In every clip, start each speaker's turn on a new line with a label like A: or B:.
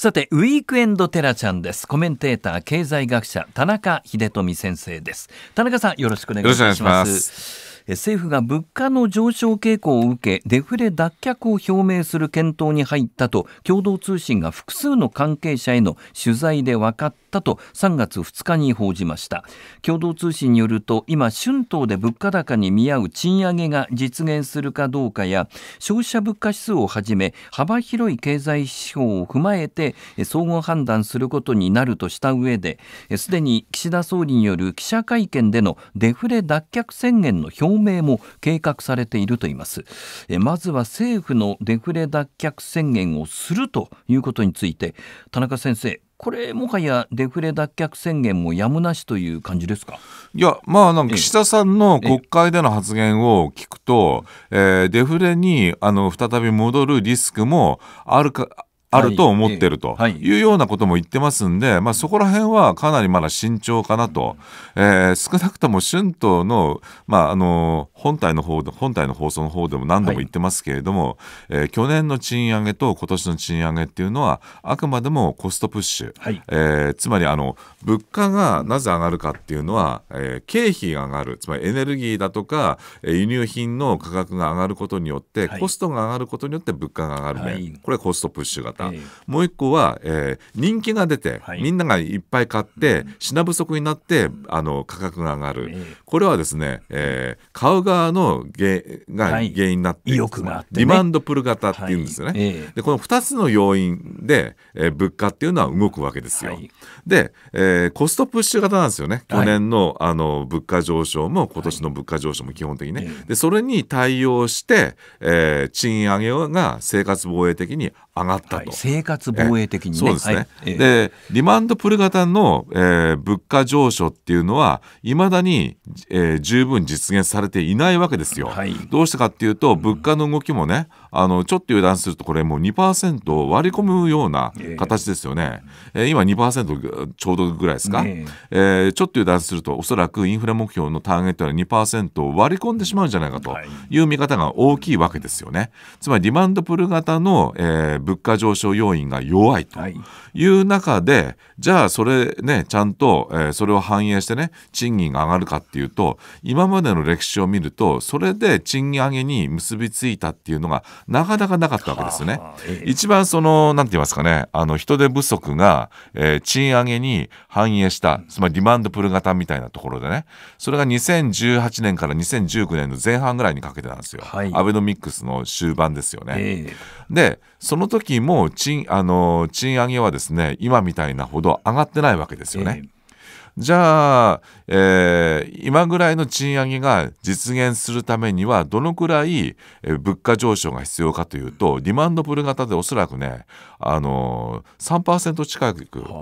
A: さて、ウィークエンドテラちゃんです。コメンテーター、経済学者、田中秀富先生です。田中さん、よろしくお願いします。ます政府が物価の上昇傾向を受け、デフレ脱却を表明する検討に入ったと、共同通信が複数の関係者への取材で分かったったと3月2日に報じました共同通信によると今春闘で物価高に見合う賃上げが実現するかどうかや消費者物価指数をはじめ幅広い経済指標を踏まえて総合判断することになるとした上ですでに岸田総理による記者会見でのデフレ脱却宣言の表明も計画されていると言いますまずは政府のデフレ脱却宣言をするということについて田中先生これもはやデフレ脱却宣言もやむなしという感じですかいや、まあ、なんか岸田さんの国会での発言を聞く
B: と、えええー、デフレにあの再び戻るリスクもあるかあると思ってるというようなことも言ってますんで、まあ、そこら辺はかなりまだ慎重かなと、えー、少なくとも春闘の,、まああの本体の方本体の放送の方でも何度も言ってますけれども、はい、えー、去年の賃上げと今年の賃上げっていうのはあくまでもコストプッシュ、はい、えー、つまりあの物価がなぜ上がるかっていうのは、えー、経費が上がるつまりエネルギーだとか輸入品の価格が上がることによって、コストが上がることによって物価が上がるね、はい、これコストプッシュが方、もう一個は、えー、人気が出て、みんながいっぱい買って、品不足になってあの価格が上がる、これはですね、えー、買う側の原が原因になって,、意欲がリマンドプル型っていうんですよね、でこの2つの要因で、えー、物価っていうのは動くわけですよ、で、えー、コストプッシュ型なんですよね去年の,、あの物価上昇も今年の物価上昇も基本的にね、でそれに対応して、えー、賃上げが生活防衛的に上がったと、はい、生
A: 活防衛的に、ね、そうですね、はい、
B: でリマンドプル型の、えー、物価上昇っていうのはいまだに、えー、十分実現されていないわけですよ、はい、どうしたかっていうと物価の動きもね、あのちょっと油断するとこれもう2%割り込むような形ですよね、えー、今2%ちょうどぐらいですか、ね、えー、ちょっと油断するとおそらくインフレ目標のターゲットは2%を割り込んでしまうんじゃないかという見方が大きいわけですよねつまりリマンドプル型の、えー、物価上昇要因が弱いという中で、はい、じゃあそれねちゃんと、えー、それを反映してね賃金が上がるかっていうと今までの歴史を見るとそれで賃上げに結びついたっていうのがなかなかなかったわけですよね。一番その、なんて言いますかね、あの人手不足が、えー、賃上げに反映した、つまりリマンドプル型みたいなところでね、それが2018年から2019年の前半ぐらいにかけてなんですよ。はい、アベノミックスの終盤ですよね。えー、で、その時も賃あの賃上げはですね、今みたいなほど上がってないわけですよね。えーじゃあ、えー、今ぐらいの賃上げが実現するためにはどのくらい物価上昇が必要かというとリマンドプル型でおそらくね、あのー、3%近く、はあ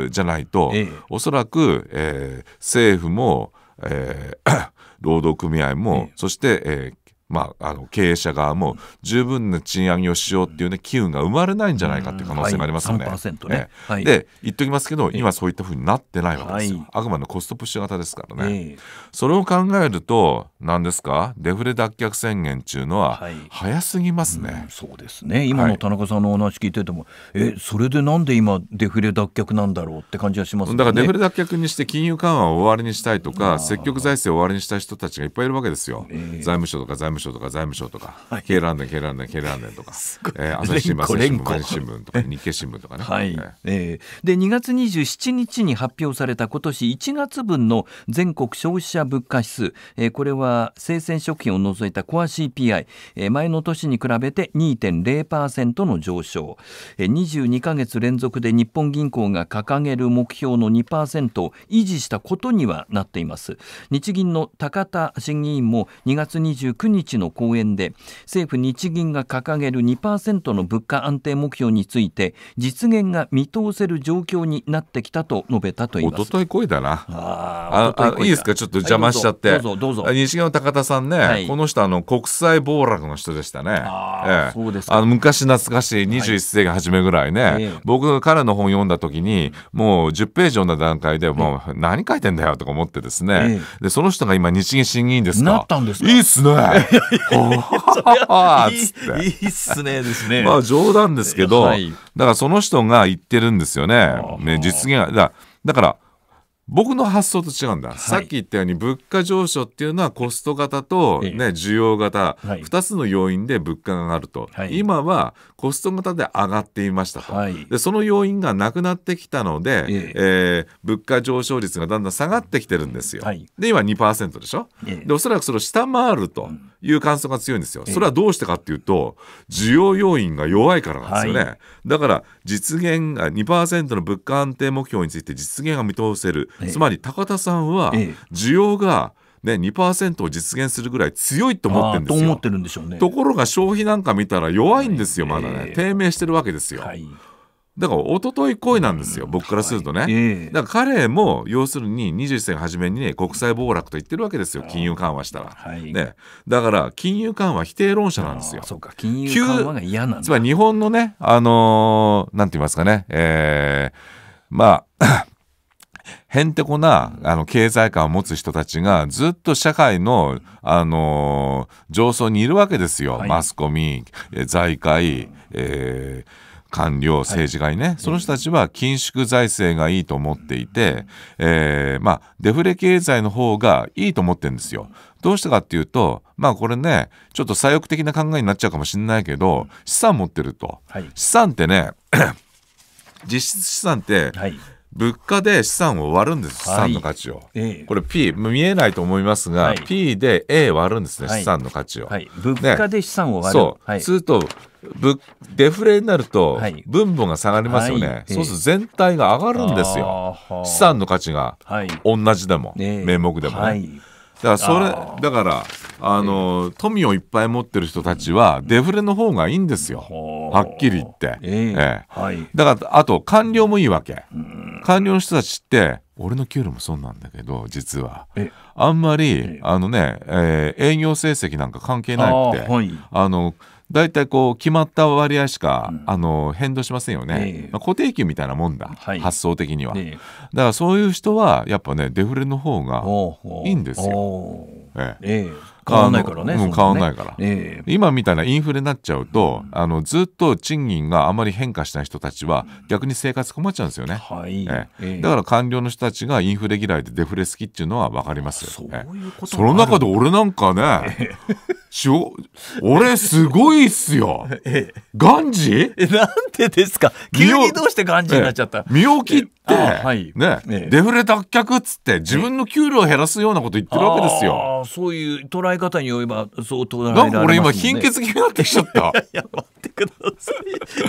B: はあ、じゃないと、ええ、おそらく、えー、政府も、えー、労働組合も、え、そして、えー、まあ、あの経営者側も十分な賃上げをしようっていう、ね、機運が生まれないんじゃないかっていう可能性がありますよね。はい、ねはい、で言っておきますけど、今そういったふうになってないわけですよ、はい、あくまでコストプッシュ型ですからね。それを考えると何ですかデフレ脱却宣言っていうのは
A: 早すぎますね、うそうですね今の田中さんのお話聞いてても、えそれでなんで今デフレ脱却なんだろうって感じはします、ね、だからデフレ
B: 脱却にして金融緩和を終わりにしたいとか積極財政を終わりにしたい人たちがいっぱいいるわけですよ、財務省とか財務省省とか財務省とか、はい、経団連経団連経団連とか、えー、朝日新聞朝日新聞新聞とか日経新聞とかね。はい、え
A: ー、で2月27日に発表された今年1月分の全国消費者物価指数、えー、これは生鮮食品を除いたコア CPI、えー、前の年に比べて2.0%の上昇、えー、22か月連続で日本銀行が掲げる目標の2%を維持したことにはなっています。日銀の高田審議員も2月29日の講演で政府日銀が掲げる2%の物価安定目標について実現が見通せる状況になってきたと述べたといいます一昨日声だなああいいですかちょっと邪魔しちゃって、はい、どうぞどうぞ日銀
B: の高田さんね、はい、この人あの国際暴落の人でしたねあ、昔懐かしい21世紀初めぐらいね、はい僕彼の本読んだ時にもう10ページ読んだ段階でもう何書いてんだよとか思ってですね、えー、でその人が今日銀審議員ですかなった
A: んですいいっすね
B: いいっすねですね。まあ冗談ですけど、はい、だからその人が言ってるんですよね。ね実現だだから僕の発想と違うんだ、はい、さっき言ったように物価上昇っていうのはコスト型と、ね、需要型、はい、2つの要因で物価が上がると、はい、今はコスト型で上がっていましたと、はい、でその要因がなくなってきたので、えー、えー、物価上昇率がだんだん下がってきてるんですよ。はい、で今2%でしょ、えー、でおそらくそれを下回ると。うんいう感想が強いんですよ。それはどうしてかっていうと、需要要因が弱いからなんですよね。はい、だから、実現が2%の物価安定目標について実現が見通せる。つまり、高田さんは、需要が、ね、2%を実現するぐらい強いと思ってるんですよ。とね、ところが消費なんか見たら弱いんですよ、まだね。低迷してるわけですよ。はいだからととい恋なんですよ、うん、僕からするとね、はいえー、だから彼も要するに21世紀初めにね国際暴落と言ってるわけですよ金融緩和したら、
A: はい、ね、
B: だから金融緩和否定論者なんですよそうか金融緩和が嫌なんつまり日本のねあのー、なんて言いますかねえー、まあ へんてこなあの経済観を持つ人たちがずっと社会の、あのー、上層にいるわけですよ、はい、マスコミ財界、えー官僚政治家にね、はい、その人たちは緊縮財政がいいと思っていて、えー、まあ、デフレ経済の方がいいと思ってるんですよ。どうしてかっていうとまあこれねちょっと左翼的な考えになっちゃうかもしれないけど資産持ってると、はい、資産ってね 実質資産って、はい、物価で資産を割るんです資産の価値を、はい、これ P 見えないと思いますが、はい、P で A 割るんですね、はい、資産の価値を、物価で資産を割る、そう、すると物デフレになると分母が下がりますよね、そうすると全体が上がるんですよ、資産の価値が同じでも、名目でもね、だからそれだからあの、富をいっぱい持ってる人たちはデフレの方がいいんですよ、はっきり言って、ええだからあと官僚もいいわけ、官僚の人たちって俺の給料もそうなんだけど実はあんまり、あのね、えー、営業成績なんか関係なくてあ,、の大体こう決まった割合しか、うん、あの変動しませんよね、えー、まあ、固定給みたいなもんだ、はい、発想的には、えー、だからそういう人はやっぱねデフレの方がいいんですよ。ええー変わんないからね。う変わんないから、えー。今みたいなインフレになっちゃうと、うん、あのずっと賃金があまり変化しない人たちは逆に生活困っちゃうんですよね。は、い、えーえー、だから官僚の人たちがインフレ嫌いでデフレ好きっていうのはわかりますよ、ね。そういうことその中で俺なんかね、ょ、俺すごいっすよ。ええ、ガンジえ、なんでですか急
A: にどうしてガンジになっちゃった身
B: を切っ、はい、ね、ええ、デフレ脱却っつって自分の給料を減らすようなこと言ってるわけですよ。
A: あそういう捉え方によれば相当捉えられ、ね、なんか俺今貧血気になってきちゃった。いや待ってください。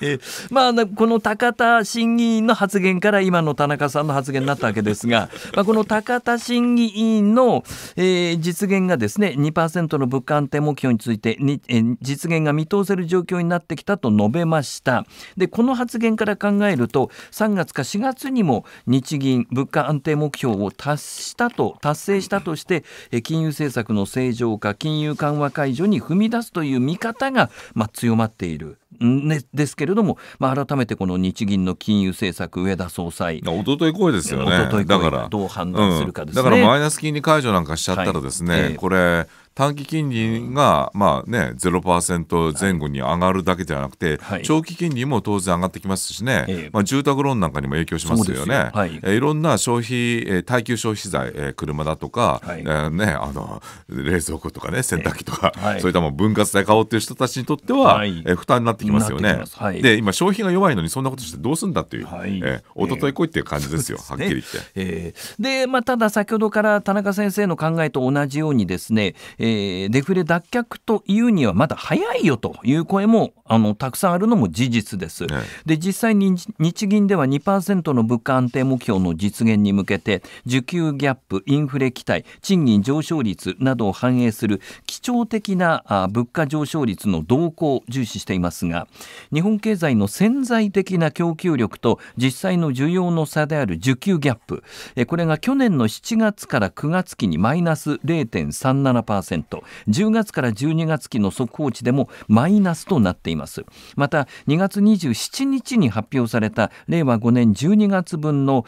A: えー、まあこの高田審議員の発言から今の田中さんの発言になったわけですが、まあこの高田審議員の、えー、実現がですね2%の物価安定目標についてに、えー、実現が見通せる状況になってきたと述べました。でこの発言から考えると3月か4月ににも日銀物価安定目標を達したと達成したとして金融政策の正常化金融緩和解除に踏み出すという見方が、まあ、強まっているね、ですけれども、まあ、改めてこの日銀の金融政策、上田総裁、おととい声ですよね、おとといだからどう判断するかです、ねうん、だからマイナス金利解除なんかしちゃったら、ですね、はいえー、これ、短期金利が、
B: まあね、0%前後に上がるだけではなくて、はい、長期金利も当然上がってきますしね、えー、まあ、住宅ローンなんかにも影響しますよね、はい、えいろんな消費、え耐久消費財、材、え車だとか、はい、えー、ね、あの冷蔵庫とかね、洗濯機とか、えーはい、そういったも分割で買おうという人たちにとっては、えー、負担になってってきますよね。はい、で今消費が弱いのにそんなことしてどうすんだという、はい、えー、一昨日来いっていう感じですよ、えー、はっきり言って。えー、
A: でまあただ先ほどから田中先生の考えと同じようにですね、えー、デフレ脱却というにはまだ早いよという声もあのたくさんあるのも事実です。ね、で実際に日銀では2%の物価安定目標の実現に向けて需給ギャップ、インフレ期待、賃金上昇率などを反映する基調的な物価上昇率の動向を重視していますが日本経済の潜在的な供給力と実際の需要の差である需給ギャップこれが去年の7月から9月期にマイナス 0.37%10 月から12月期の速報値でもマイナスとなっていますまた2月27日に発表された令和5年12月分の、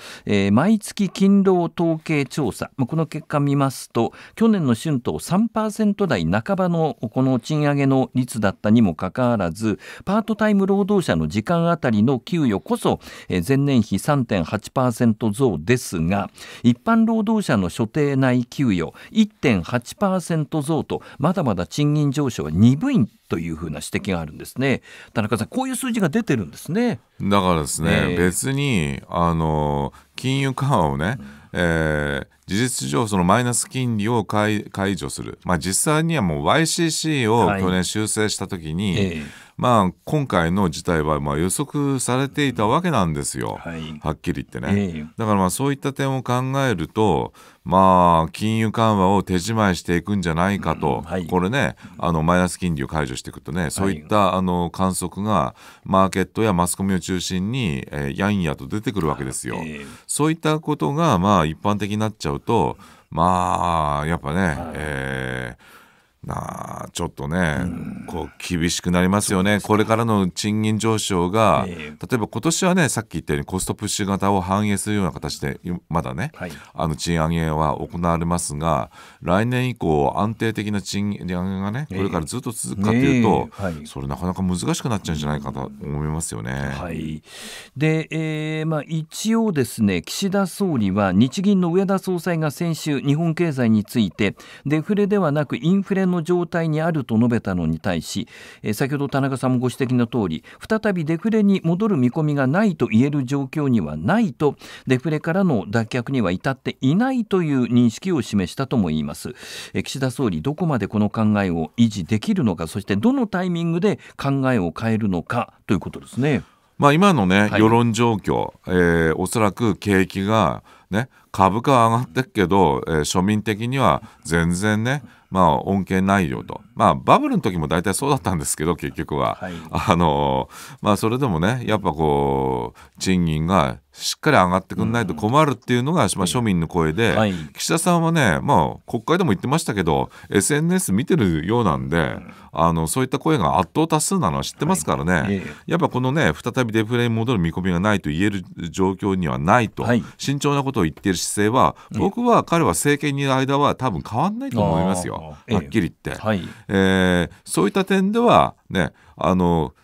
A: 毎月勤労統計調査この結果見ますと去年の春闘3%台半ばのこの賃上げの率だったにもかかわらずパートタイム労働者の時間あたりの給与こそ、え前年比3.8%増ですが一般労働者の所定内給与1.8%増とまだまだ賃金上昇は鈍いというふうな指摘があるんですね田中さんこういう数字が出てるんですね
B: だからですね、えー、別にあの金融緩和をね、うんえー、事実上そのマイナス金利を解除する、まあ、実際にはもう YCC を去年修正したときに、はいえまあ、今回の事態はまあ予測されていたわけなんですよ、はい、はっきり言ってね、えだからまあそういった点を考えると、まあ、金融緩和を手締まいしていくんじゃないかと、うんはい、これねあのマイナス金利を解除していくとねそういった、あの観測がマーケットやマスコミを中心に、えー、やんやと出てくるわけですよ。えそういったことが、まあ、一般的になっちゃうと、まあ、やっぱね、はい、えーなあちょっとね、うん、こう厳しくなりますよねこれからの賃金上昇が、例えば今年はねさっき言ったようにコストプッシュ型を反映するような形でまだね、はい、あの賃上げは行われますが来年以降安定的な賃上げがねこれからずっと続くかというと、ね
A: はい、それなかなか難しくなっちゃうんじゃないかと思いますよね。はい、で、えーまあ、一応ですね岸田総理は日銀の上田総裁が先週日本経済についてデフレではなくインフレの状態にあると述べたのに対し、え先ほど田中さんもご指摘の通り再びデフレに戻る見込みがないと言える状況にはないとデフレからの脱却には至っていないという認識を示したとも言います、え岸田総理どこまでこの考えを維持できるのかそしてどのタイミングで考えを変えるのかということですね。まあ、今の
B: ね、世論状況、えー、おそらく景気が、ね、株価は上がってっけど、えー、庶民的には全然ねまあ、恩恵ないよと。まあ、バブルの時も大体そうだったんですけど結局は、はい、あのまあ、それでもねやっぱこう賃金がしっかり上がってくんないと困るっていうのが、うん、まあ、庶民の声で、はい、岸田さんはね、まあ、国会でも言ってましたけど SNS 見てるようなんで、うん、あのそういった声が圧倒多数なのは知ってますからね、はい、やっぱこのね再びデフレに戻る見込みがないと言える状況にはないと、はい、慎重なことを言っている姿勢は僕は彼は政権にいる間は多分変わんないと思いますよ、はっきり言って。えー、そういった点ではねあの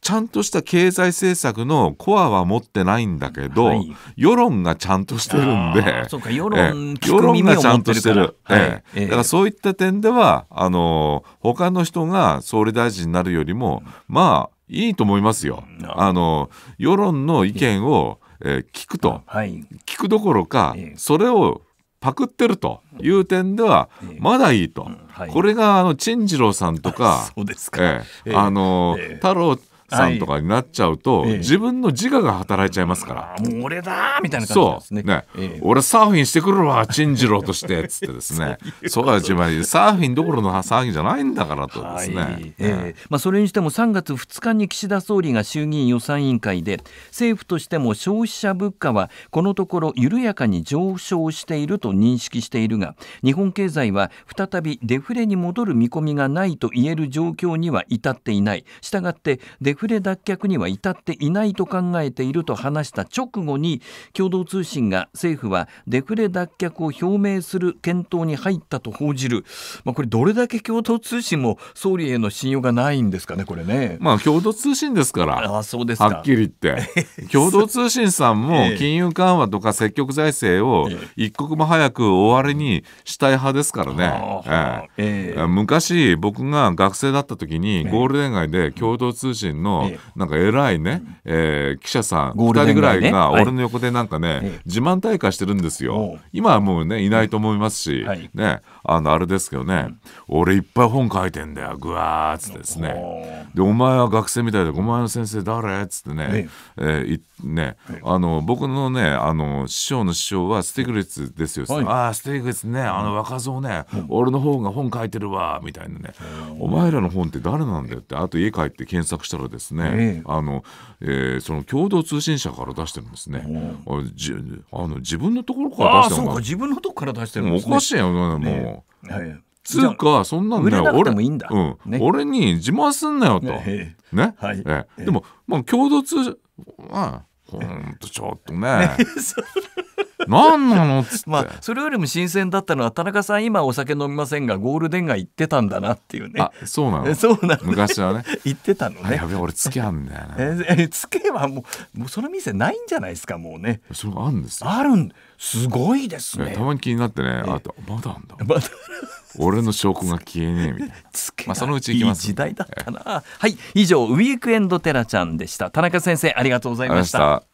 B: ちゃんとした経済政策のコアは持ってないんだけど、はい、世論がちゃんとしてるんでそうか世論,、世論がちゃんとしてる、はい、えー、だからそういった点ではあの他の人が総理大臣になるよりも、まあいいと思いますよ。あの世論の意見を、えー、聞くと、はい、聞くどころか、それをパクってるという点ではまだいいと、これがあの陳次郎さんとか、あの太郎さんとかになっちゃうと、はいええ、自分の自我が働いちゃいますか
A: ら。もう俺だーみたいな感じです
B: ね。ね、え、俺サーフィンしてくるわ、チンジローとして、つってですね。そうは自分サーフィンどころの騒ぎじゃないんだからとですね。はいえ
A: ー、まあ、それにしても3月2日に岸田総理が衆議院予算委員会で、政府としても消費者物価はこのところ緩やかに上昇していると認識しているが、日本経済は再びデフレに戻る見込みがないと言える状況には至っていない。したがって、デフレ脱却には至っていないと考えていると話した直後に共同通信が政府はデフレ脱却を表明する検討に入ったと報じる、まあ、これどれだけ共同通信も総理への信用がないんですかねこれね。ま
B: あ共同通信ですからあそうですかはっきり言って 共同通信さんも金融緩和とか積極財政を一刻も早く終わりにしたい派ですからね。ええ昔僕が学生だった時にゴールデン街で共同通信ののなんか偉いね、えー、記者さん2人ぐらいが俺の横でなんかね、自慢大会してるんですよ。今はもうねいないと思いますし、ねあのあれですけどね、うん、俺いっぱい本書いてんだよぐわーっつってですねでお前は学生みたいでお前の先生誰っつってねね,、えー、ね、あの僕のねあの師匠の師匠はスティグリッツですよ、はい、ああスティグリッツねあの若造ね、うん、俺の方が本書いてるわみたいなね、お前らの本って誰なんだよってあと家帰って検索したらですね、あのえー、その共同通信社から出してるんですね、あの自分のところから出してるのか自
A: 分のとこから出してるんです、ね、おかしいよ、もう。はい
B: つうかそんなんだよ俺うんね、俺に自慢すんなよと、ね、はい、でも、まあ、共同通じ、は
A: ほんとちょっとね
B: 何なのっって、
A: まあ、それよりも新鮮だったのは田中さん今お酒飲みませんがゴールデン街行ってたんだなっていうねあそうなのそうなの、ね、昔はね
B: 行ってたのねやべ俺つけあんだよ
A: ねえつけはもうもうその店ないんじゃないですかもうねそれあるんですあるんすごいですねたまに気になってねあとまだあんだ まだ俺
B: の証拠が消えねえみたい
A: な。まあそのうち行きます。いい時代だったな。はい、以上ウィークエンドテラちゃんでした。田中先生ありがとうございました。